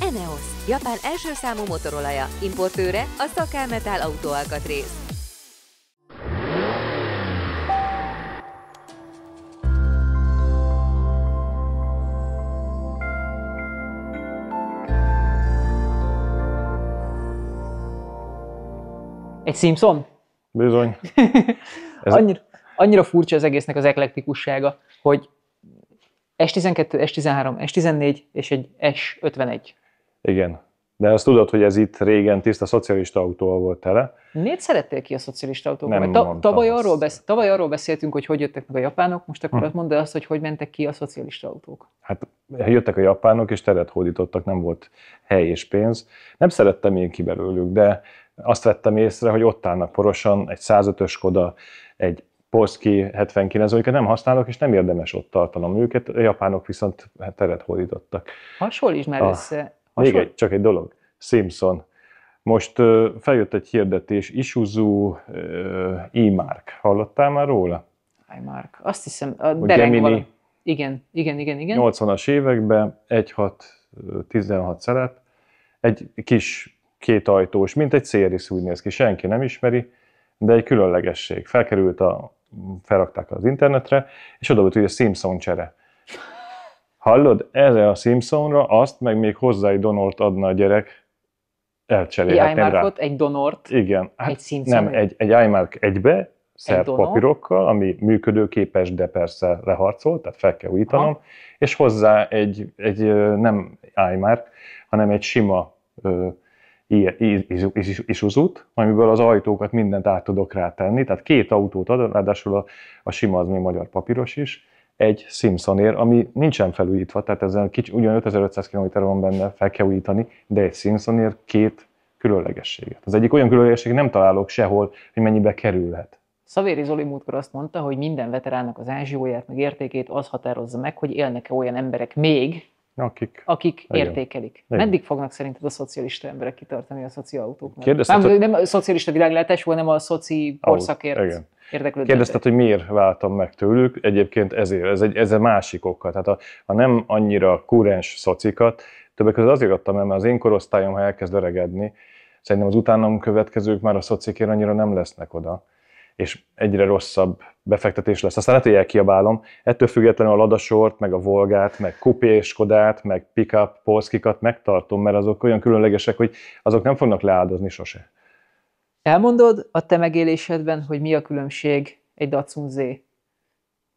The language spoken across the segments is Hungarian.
Eneos, Japán első számú motorolaja, importőre a Szakámetál autóalkatrész. Egy Simpson? Bizony. Ez annyira, annyira furcsa az egésznek az eklektikussága, hogy S12, S13, S14 és egy S51. Igen. De azt tudod, hogy ez itt régen tiszta szocialista autóval volt tele. Miért szerettél ki a szocialista autókból? Nem Ta- tavaly, arról besz- tavaly arról beszéltünk, hogy hogy jöttek meg a japánok, most akkor hm. azt mondd azt, hogy hogy mentek ki a szocialista autók. Hát jöttek a japánok, és teret hódítottak, nem volt hely és pénz. Nem szerettem én ki belőlük, de azt vettem észre, hogy ott állnak porosan egy 105-ös Koda, egy Polski 79, amiket nem használok, és nem érdemes ott tartanom őket, a japánok viszont teret hódítottak. Hasonlítsd már a... össze még egy, csak egy dolog. Simpson. Most ö, feljött egy hirdetés, Isuzu e-mark. Hallottál már róla? iMark. Azt hiszem, a dereng valami. Igen, igen, igen, igen. 80-as években 1.6-16 szerep. egy kis kétajtós, mint egy Céris úgy néz ki, senki nem ismeri, de egy különlegesség. Felkerült a, felrakták az internetre, és oda volt, hogy a Simpson csere hallod, erre a Simpsonra azt, meg még hozzá egy donort adna a gyerek, elcserélhetném rá. egy donort, Igen. Hát egy Simpson. Nem, egy, egy iMark egybe, szert egy papírokkal, ami működőképes, de persze leharcolt, tehát fel kell újítanom, ha. és hozzá egy, egy nem iMark, hanem egy sima isuzút, amiből az ajtókat mindent át tudok rátenni, tehát két autót ad, ráadásul a, a sima az még magyar papíros is, egy Simpsonér, ami nincsen felújítva, tehát ezen kicsi, ugyan 5500 km van benne, fel kell újítani, de egy Simpsonér két különlegességet. Az egyik olyan különlegesség, nem találok sehol, hogy mennyibe kerülhet. Szavéri Zoli múltkor azt mondta, hogy minden veteránnak az ázsióját, meg értékét az határozza meg, hogy élnek-e olyan emberek még, akik, akik értékelik. Igen. Meddig fognak szerinted a szocialista emberek kitartani a szociautóknak? Nem, nem, nem a szocialista világlátás, hanem a szoci korszakért igen. érdeklődő. Kérdezted, hogy miért váltam meg tőlük, egyébként ezért, ez egy, ez a másik oka. Tehát a, a nem annyira kurens szocikat, többek között azért adtam el, mert az én korosztályom, ha elkezd öregedni, szerintem az utánam következők már a szocikért annyira nem lesznek oda és egyre rosszabb befektetés lesz. Aztán lehet, hogy elkiabálom. Ettől függetlenül a Ladasort, meg a Volgát, meg Kupé, Skodát, meg Pickup, Polskikat megtartom, mert azok olyan különlegesek, hogy azok nem fognak leáldozni sose. Elmondod a te megélésedben, hogy mi a különbség egy Datsun Z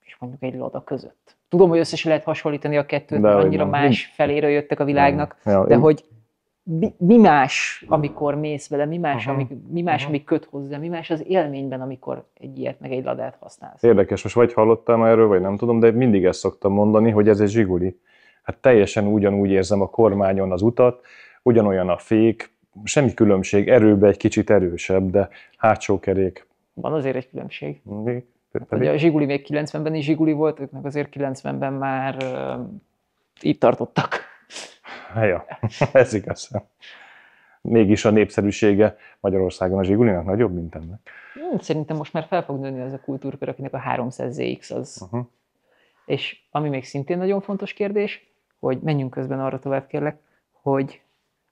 és mondjuk egy Lada között? Tudom, hogy összesen lehet hasonlítani a kettőt, de annyira nem. más feléről jöttek a világnak, ja, de én... hogy mi, más, amikor mész vele, mi más, Aha. ami, mi más Aha. ami köt hozzá, mi más az élményben, amikor egy ilyet, meg egy ladát használsz. Érdekes, most vagy hallottam erről, vagy nem tudom, de mindig ezt szoktam mondani, hogy ez egy zsiguli. Hát teljesen ugyanúgy érzem a kormányon az utat, ugyanolyan a fék, semmi különbség, erőbe egy kicsit erősebb, de hátsó kerék. Van azért egy különbség. Még, Ugye a Zsiguli még 90-ben is Zsiguli volt, meg azért 90-ben már uh, itt tartottak. Ja, ez igaz. Mégis a népszerűsége Magyarországon a Zsigulinak nagyobb, mint ennek. Hmm, szerintem most már fel fog nőni az a kultúrkör, akinek a 300ZX az. Uh-huh. És ami még szintén nagyon fontos kérdés, hogy menjünk közben arra tovább, kérlek, hogy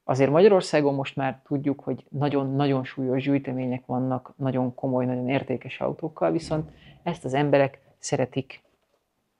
azért Magyarországon most már tudjuk, hogy nagyon-nagyon súlyos gyűjtemények vannak, nagyon komoly, nagyon értékes autókkal, viszont ezt az emberek szeretik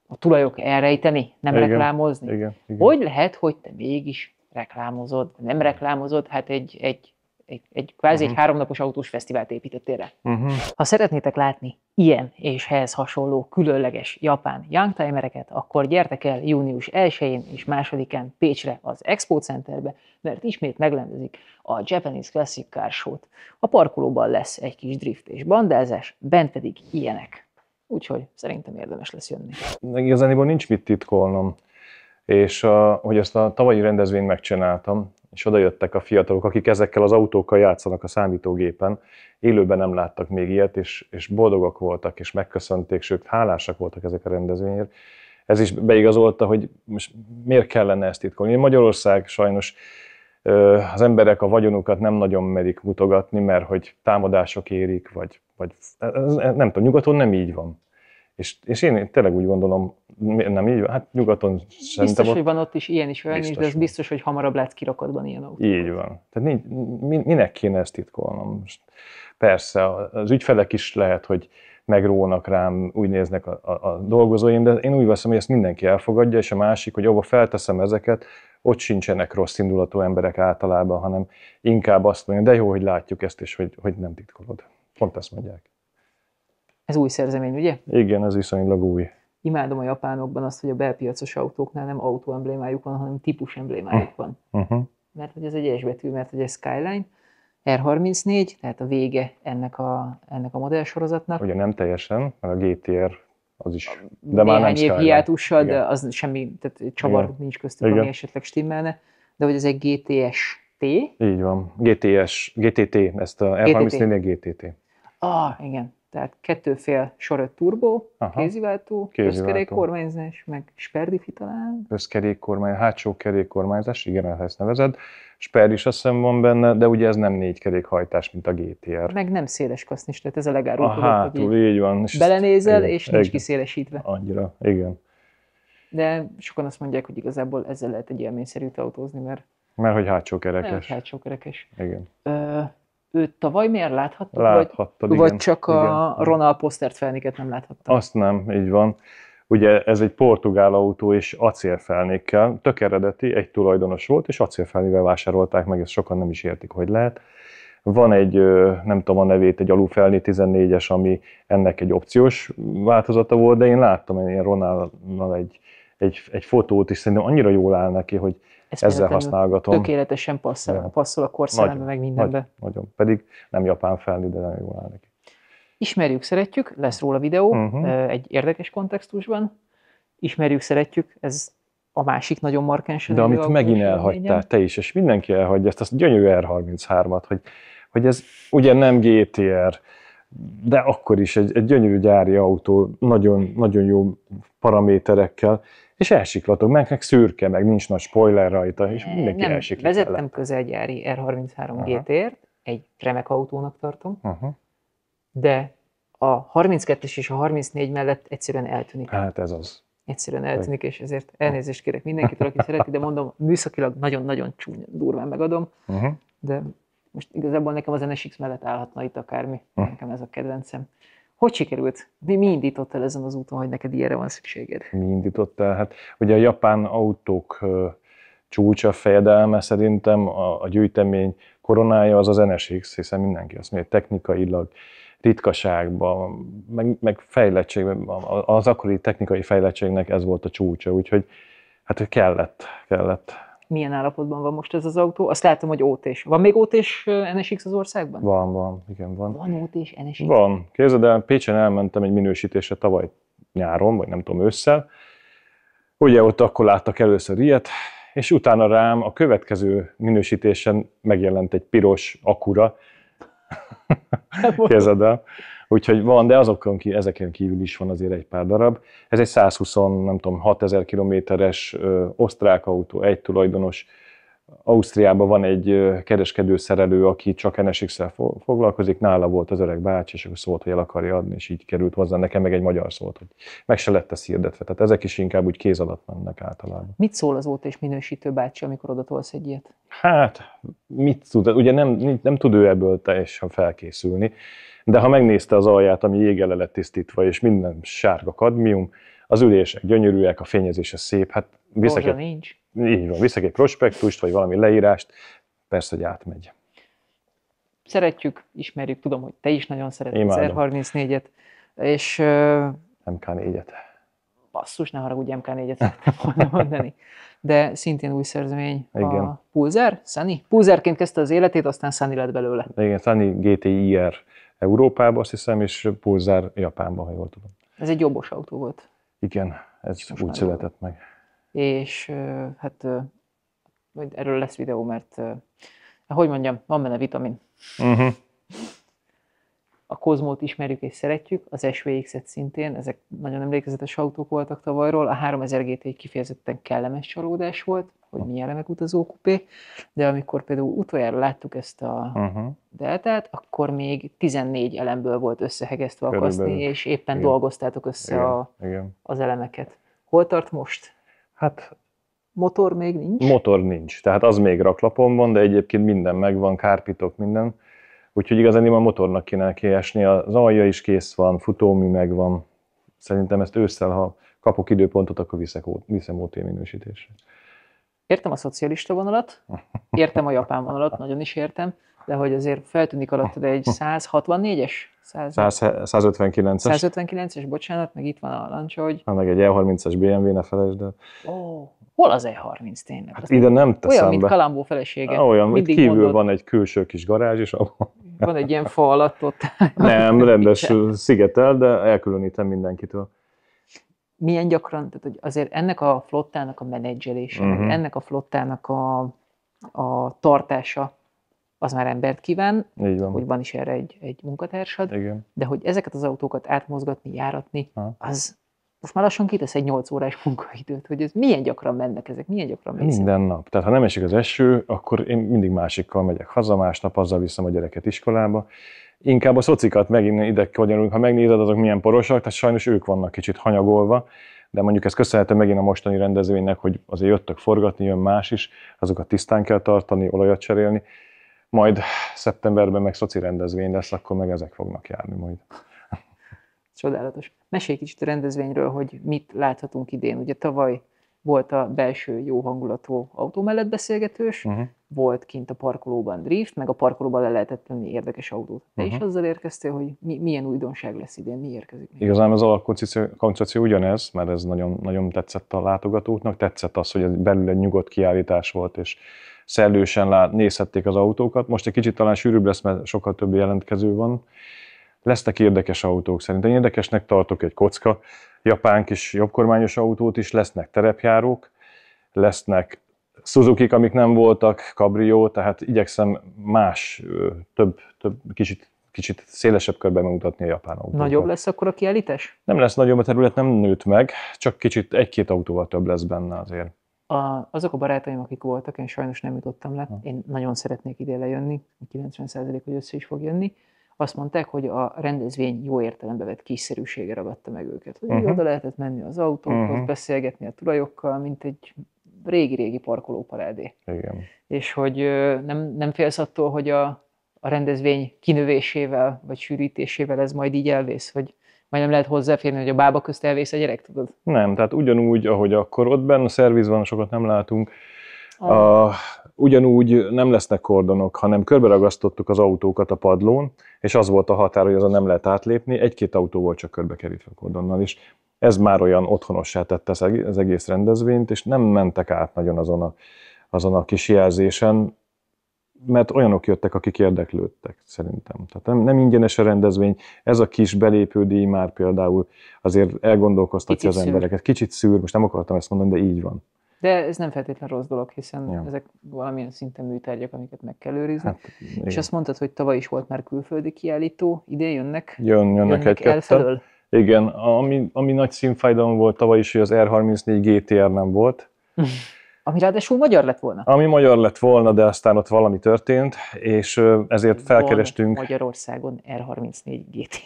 a tulajok elrejteni, nem igen, reklámozni. Igen, igen. Hogy lehet, hogy te mégis reklámozod, nem reklámozod, hát egy, egy, egy, egy kvázi uh-huh. egy mhm. háromnapos autós fesztivált építettél rá. Uh-huh. Ha szeretnétek látni ilyen és ehhez hasonló különleges japán youngtimereket, akkor gyertek el június 1-én és 2-án Pécsre az Expo Centerbe, mert ismét meglendezik a Japanese Classic Car Show-t. A parkolóban lesz egy kis drift és bandázás, bent pedig ilyenek. Úgyhogy szerintem érdemes lesz jönni. Igazániból nincs mit titkolnom. És a, hogy ezt a tavalyi rendezvényt megcsináltam, és oda jöttek a fiatalok, akik ezekkel az autókkal játszanak a számítógépen, élőben nem láttak még ilyet, és, és boldogak voltak, és megköszönték, sőt hálásak voltak ezek a rendezvényért. Ez is beigazolta, hogy most miért kellene ezt titkolni. Magyarország sajnos az emberek a vagyonukat nem nagyon merik mutogatni, mert hogy támadások érik, vagy, vagy e, e, e, nem tudom, nyugaton nem így van. És, és én tényleg úgy gondolom, nem így van, hát nyugaton sem. Biztos, hogy van ott is ilyen is olyan is, de ez biztos, hogy hamarabb látsz kirakatban ilyen autó. Így van. Tehát nincs, minek kéne ezt titkolnom? Most persze, az ügyfelek is lehet, hogy megrónak rám, úgy néznek a, a, a dolgozóim, de én úgy veszem, hogy ezt mindenki elfogadja, és a másik, hogy abba felteszem ezeket, ott sincsenek rossz indulatú emberek általában, hanem inkább azt mondja, de jó, hogy látjuk ezt, és hogy, hogy nem titkolod. Pont ezt mondják. Ez új szerzemény, ugye? Igen, ez viszonylag új. Imádom a japánokban azt, hogy a belpiacos autóknál nem autóemblémájuk van, hanem típus emblémájuk van. Uh-huh. uh-huh. Mert hogy ez egy esbetű, mert hogy ez Skyline, R34, tehát a vége ennek a, ennek a modellsorozatnak. Ugye nem teljesen, mert a GTR az is. De már nem év hiátussal, de az semmi, tehát csavar Igen. nincs köztük, Igen. ami esetleg stimmelne, de hogy ez egy GTS-T. Így van, GTS, GTT, ezt a r 34 GTT. Ah, igen. Tehát kettőfél soröt turbó, kéziváltó, kéziváltó. meg sperdifi talán. Összkerékkormány, hátsó kerékkormányzás, igen, ezt nevezed. Sper is azt van benne, de ugye ez nem négy kerékhajtás, mint a GTR. Meg nem széles kasznis, tehát ez a legáruló. A hátul, így van. És belenézel, és nincs igen. kiszélesítve. Annyira, igen. De sokan azt mondják, hogy igazából ezzel lehet egy élményszerűt autózni, mert... Mert hogy hátsó kerekes. Mert hátsó kerekes. Igen. Ö, őt tavaly miért láthatta Láthattad, vagy, igen. Vagy csak igen. a Ronald Postert felnéket nem láthatta Azt nem, így van. Ugye ez egy portugál autó és acélfelnékkel, tök eredeti, egy tulajdonos volt, és acélfelnével vásárolták meg, ezt sokan nem is értik, hogy lehet. Van egy, nem tudom a nevét, egy alufelni 14-es, ami ennek egy opciós változata volt, de én láttam én Ronaldnal egy, egy, egy fotót, és szerintem annyira jól áll neki, hogy ezzel használgatom. Tökéletesen passzol, ja. passzol a korszellembe, meg mindenbe. Nagyon, nagyon. Pedig nem japán felni, de nagyon jól áll neki. Ismerjük, szeretjük, lesz róla videó, uh-huh. egy érdekes kontextusban. Ismerjük, szeretjük, ez a másik nagyon markáns. De amit megint elhagytál, te is, és mindenki elhagyja ezt, azt gyönyörű R33-at, hogy, hogy ez ugye nem GTR, de akkor is egy, egy gyönyörű gyári autó, nagyon, nagyon jó paraméterekkel, és elsiklatok, meg, meg szürke, meg nincs nagy spoiler rajta, és mindenki Nem, elsiklik vezettem vele. közelgyári R33 uh-huh. GT-ért, egy remek autónak tartom, uh-huh. de a 32-es és a 34 mellett egyszerűen eltűnik. Hát ez az. Egyszerűen eltűnik, és ezért hm. elnézést kérek mindenkitől, aki szereti, de mondom, műszakilag nagyon-nagyon csúnya, durván megadom, uh-huh. de most igazából nekem az NSX mellett állhatna itt akármi, uh-huh. nekem ez a kedvencem. Hogy sikerült? Mi, mi indított el ezen az úton, hogy neked ilyenre van szükséged? Mi indított el? Hát ugye a japán autók csúcsa fejedelme szerintem a, a gyűjtemény koronája az az NSX, hiszen mindenki azt mondja, technikailag ritkaságban, meg, meg fejlettségben, az akkori technikai fejlettségnek ez volt a csúcsa, úgyhogy hát kellett, kellett milyen állapotban van most ez az autó. Azt látom, hogy ot -s. Van még ot NSX az országban? Van, van, igen, van. Van ot NSX? Van. Képzeld el, Pécsen elmentem egy minősítésre tavaly nyáron, vagy nem tudom, ősszel. Ugye ott akkor láttak először ilyet, és utána rám a következő minősítésen megjelent egy piros akura. Képzeld el. Úgyhogy van, de azokon ki, ezeken kívül is van azért egy pár darab. Ez egy 120, nem tudom, 6000 kilométeres osztrák autó, egy tulajdonos. Ausztriában van egy szerelő, aki csak NSX-szel foglalkozik, nála volt az öreg bácsi, és akkor szólt, hogy el akarja adni, és így került hozzá nekem, meg egy magyar szólt, hogy meg se lett a szirdetve. Tehát ezek is inkább úgy kéz alatt mennek általában. Mit szól az óta és minősítő bácsi, amikor oda tolsz egy ilyet? Hát, mit tud? Ugye nem, nem tud ő ebből teljesen felkészülni de ha megnézte az alját, ami jéggel lett tisztítva, és minden sárga kadmium, az ülések gyönyörűek, a fényezése szép, hát viszek egy, nincs. Így van, viszek egy prospektust, vagy valami leírást, persze, hogy átmegy. Szeretjük, ismerjük, tudom, hogy te is nagyon szereted Imádom. az R34-et, és... MK4-et. Basszus, ne haragudj, MK4-et volna mondani. De szintén új szerzmény Igen. a Pulzer, Sunny. Pulzerként kezdte az életét, aztán Sunny lett belőle. Igen, Sunny GTIR Európába, azt hiszem, és Pulzár Japánba, ha jól tudom. Ez egy jobbos autó volt. Igen, ez Most úgy született jól. meg. És hát majd erről lesz videó, mert hogy mondjam, van benne vitamin. Uh-huh. A Kozmót ismerjük és szeretjük, az SVX-et szintén, ezek nagyon emlékezetes autók voltak tavalyról, a 3000 GT kifejezetten kellemes csalódás volt, hogy milyen remek utazókupé, de amikor például utoljára láttuk ezt a uh-huh. deltát, akkor még 14 elemből volt összehegeztve a kaszni, és éppen Igen. dolgoztátok össze Igen. A, Igen. az elemeket. Hol tart most? Hát Motor még nincs? Motor nincs, tehát az még raklapon van, de egyébként minden megvan, kárpitok, minden. Úgyhogy igazán a motornak kéne kiesni, az alja is kész van, futómű megvan. Szerintem ezt ősszel, ha kapok időpontot, akkor viszek, viszem OT minősítésre értem a szocialista vonalat, értem a japán vonalat, nagyon is értem, de hogy azért feltűnik alattad egy 164-es? 159-es. 159-es, bocsánat, meg itt van a lancsa, hogy... Ha, hát meg egy E30-es BMW, ne felejtsd el. Ó, oh, hol az E30 tényleg? Hát ide nem teszem Olyan, mint Kalambó felesége. Olyan, Mindig kívül mondod. van egy külső kis garázs, és abban... Van egy ilyen fa alatt ott. Nem, rendes szigetel, de elkülönítem mindenkitől milyen gyakran, tehát hogy azért ennek a flottának a menedzselése, uh-huh. ennek a flottának a, a tartása, az már embert kíván, Így van. hogy van is erre egy, egy munkatársad, Igen. de hogy ezeket az autókat átmozgatni, járatni, ha. az most már lassan kitesz egy 8 órás munkaidőt, hogy ez milyen gyakran mennek ezek, milyen gyakran mennek? Minden nap. Tehát ha nem esik az eső, akkor én mindig másikkal megyek haza, másnap azzal viszem a gyereket iskolába inkább a szocikat megint ide konyolunk, ha megnézed, azok milyen porosak, tehát sajnos ők vannak kicsit hanyagolva, de mondjuk ez köszönhető megint a mostani rendezvénynek, hogy azért jöttek forgatni, jön más is, azokat tisztán kell tartani, olajat cserélni, majd szeptemberben meg szoci rendezvény lesz, akkor meg ezek fognak járni majd. Csodálatos. Mesélj kicsit a rendezvényről, hogy mit láthatunk idén. Ugye tavaly volt a belső jó hangulatú autó mellett beszélgetős, uh-huh volt kint a parkolóban drift, meg a parkolóban le lehetett tenni érdekes autót. Te uh-huh. is mhm. azzal érkeztél, hogy mi, milyen újdonság lesz idén, mi érkezik? Még? Igazán az alapkoncepció ugyanez, mert ez nagyon, nagyon tetszett a látogatóknak, tetszett az, hogy ez belül egy nyugodt kiállítás volt, és szellősen lát, nézhették az autókat. Most egy kicsit talán sűrűbb lesz, mert sokkal több jelentkező van. Lesznek érdekes autók szerintem. érdekesnek tartok egy kocka, japán kis jobbkormányos autót is, lesznek terepjárók, lesznek suzuki amik nem voltak, Cabrio, tehát igyekszem más, több, több kicsit kicsit szélesebb körben megmutatni a japán autókat. Nagyobb lesz akkor a kiállítás? Nem lesz nagyobb, a terület nem nőtt meg, csak kicsit egy-két autóval több lesz benne azért. A, azok a barátaim, akik voltak, én sajnos nem jutottam le, én nagyon szeretnék ide lejönni, 90% hogy össze is fog jönni, azt mondták, hogy a rendezvény jó értelembe vett kiszerűsége ragadta meg őket. Hogy uh-huh. oda lehetett menni az autókhoz, uh-huh. beszélgetni a tulajokkal, mint egy régi-régi parkolóparádé. Igen. És hogy nem, nem félsz attól, hogy a, a rendezvény kinövésével, vagy sűrítésével ez majd így elvész, hogy majd nem lehet hozzáférni, hogy a bába közt elvész a gyerek, tudod? Nem, tehát ugyanúgy, ahogy akkor ott benne a van, sokat nem látunk, a, ugyanúgy nem lesznek kordonok, hanem körberagasztottuk az autókat a padlón, és az volt a határ, hogy azon nem lehet átlépni, egy-két autó volt csak körbekerítve a kordonnal, és ez már olyan otthonossá tette az egész rendezvényt, és nem mentek át nagyon azon a, azon a kis jelzésen, mert olyanok jöttek, akik érdeklődtek szerintem. Tehát nem, nem ingyenes a rendezvény, ez a kis belépődíj már például azért elgondolkoztatja Kicsit az embereket. Szűr. Kicsit szűr, most nem akartam ezt mondani, de így van. De ez nem feltétlenül rossz dolog, hiszen ja. ezek valamilyen szinten műtárgyak, amiket meg kell őrizni. Hát, És azt mondtad, hogy tavaly is volt már külföldi kiállító, idén jönnek, Jön, jönnek, jönnek egy elfelől. Kettő. Igen, ami, ami nagy színfájdalom volt tavaly is, hogy az R34 GTR nem volt. Ami ráadásul magyar lett volna. Ami magyar lett volna, de aztán ott valami történt, és ezért felkerestünk... Van Magyarországon R34 gt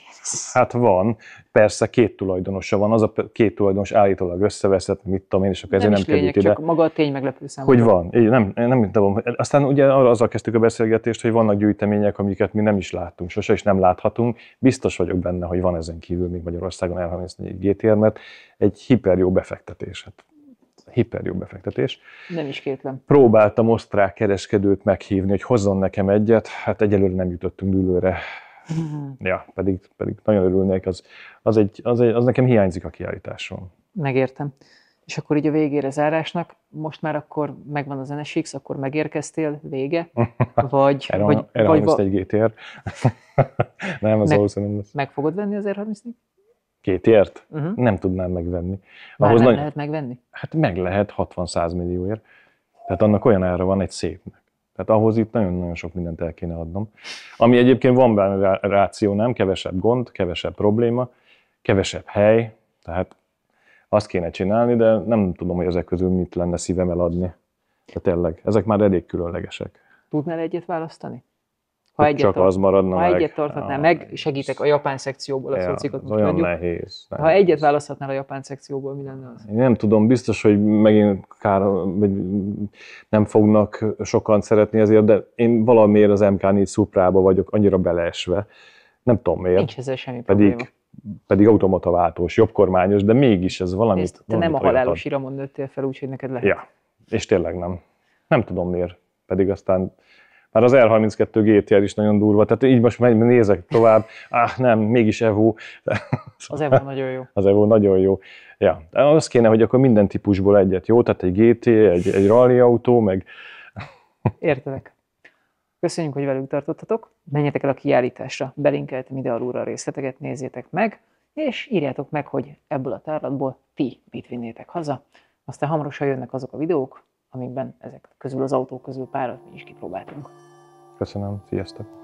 Hát van, persze két tulajdonosa van, az a két tulajdonos állítólag összeveszett, mit tudom én, és a pénz nem, nem került ide. csak maga a tény meglepő számomra. Hogy van, így, nem, nem tudom. Aztán ugye arra azzal kezdtük a beszélgetést, hogy vannak gyűjtemények, amiket mi nem is láttunk, sose is nem láthatunk. Biztos vagyok benne, hogy van ezen kívül még Magyarországon R34 GTR, mert egy hiper jó befektetés. Hát hiper jó befektetés. Nem is kétlem. Próbáltam osztrák kereskedőt meghívni, hogy hozzon nekem egyet, hát egyelőre nem jutottunk dűlőre. Mhm. ja, pedig, pedig nagyon örülnék, az, az, egy, az, egy, az nekem hiányzik a kiállításon. Megértem. És akkor így a végére zárásnak, most már akkor megvan az NSX, akkor megérkeztél, vége? Vagy, vagy, vagy, egy GTR. nem, az meg, nem lesz. Meg fogod venni az r 34 kétért, uh-huh. Mhm. nem tudnám megvenni. Már Ahhoz nem nagy... lehet megvenni? Hát meg lehet 60-100 millióért. Tehát annak olyan ára van egy szépnek. Tehát ahhoz itt nagyon-nagyon sok mindent el kéne adnom. Ami egyébként van benne ráció, nem? Kevesebb gond, kevesebb probléma, kevesebb hely, tehát azt kéne csinálni, de nem tudom, hogy ezek közül mit lenne szívem eladni. Tehát tényleg, ezek már elég különlegesek. Tudnál egyet választani? ha egyet, csak az maradna ha meg. egyet tarthatnál a... meg, segítek a japán szekcióból a ja, szocikat. Olyan mondjuk. nehéz. Ha egyet választhatnál a japán szekcióból, mi lenne az? Én nem tudom, biztos, hogy megint kár, vagy nem fognak sokan szeretni ezért, de én valamiért az MK4 szuprába vagyok annyira beleesve. Nem tudom miért. Nincs ezzel semmi pedig, probléma. Pedig automata váltós, jobbkormányos, de mégis ez valamit... Nézd, te valamit nem a halálos iramon nőttél fel, úgyhogy neked lehet. Ja, és tényleg nem. Nem tudom miért. Pedig aztán már az R32 GTR is nagyon durva, tehát így most megy, nézek tovább, Ah, nem, mégis Evo. Az Evo nagyon jó. Az Evo nagyon jó. Ja, az kéne, hogy akkor minden típusból egyet, jó? Tehát egy GT, egy, egy rally autó, meg... Értelek. Köszönjük, hogy velünk tartottatok. Menjetek el a kiállításra, belinkeltem ide alulra a részleteket, nézzétek meg, és írjátok meg, hogy ebből a tárlatból ti mit vinnétek haza. Aztán hamarosan jönnek azok a videók, amikben ezek közül az autók közül párat mi is kipróbáltunk. Köszönöm, sziasztok!